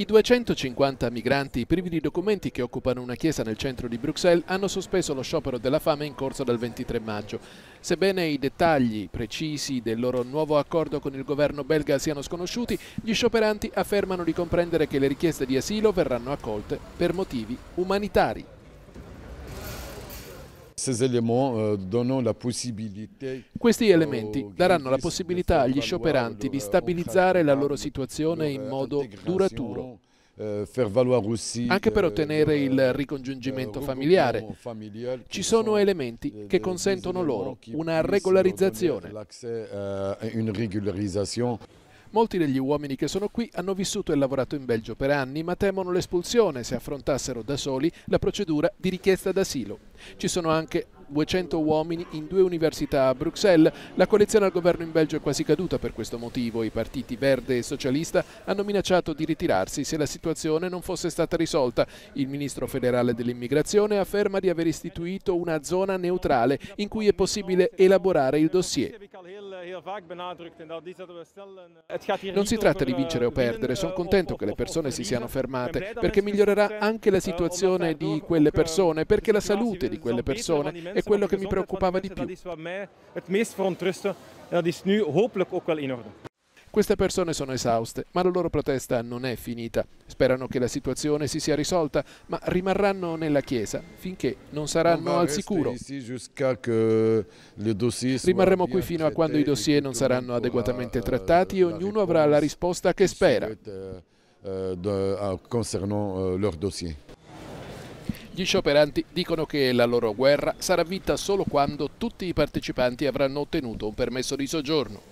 I 250 migranti privi di documenti che occupano una chiesa nel centro di Bruxelles hanno sospeso lo sciopero della fame in corso dal 23 maggio. Sebbene i dettagli precisi del loro nuovo accordo con il governo belga siano sconosciuti, gli scioperanti affermano di comprendere che le richieste di asilo verranno accolte per motivi umanitari. Euh, Questi elementi daranno la possibilità agli scioperanti di stabilizzare la loro situazione in modo duraturo euh, anche per euh, ottenere il ricongiungimento familiare. Ci sono elementi che consentono loro una regolarizzazione. Molti degli uomini che sono qui hanno vissuto e lavorato in Belgio per anni, ma temono l'espulsione se affrontassero da soli la procedura di richiesta d'asilo. Ci sono anche 200 uomini in due università a Bruxelles. La coalizione al governo in Belgio è quasi caduta per questo motivo. I partiti verde e socialista hanno minacciato di ritirarsi se la situazione non fosse stata risolta. Il ministro federale dell'immigrazione afferma di aver istituito una zona neutrale in cui è possibile elaborare il dossier. Non si tratta di vincere o perdere, sono contento che le persone si siano fermate perché migliorerà anche la situazione di quelle persone, perché la salute di quelle persone è er quello che mi preoccupava di più. Queste persone sono esauste, ma la loro protesta non è finita. Sperano che la situazione si sia risolta, ma rimarranno nella chiesa finché non saranno al sicuro. Rimarremo qui fino a quando i dossier non saranno adeguatamente euh, trattati e ognuno avrà la risposta che spera. Euh, euh, concernant leur dossier. Gli scioperanti dicono che la loro guerra sarà vinta solo quando tutti i partecipanti avranno ottenuto un permesso di soggiorno.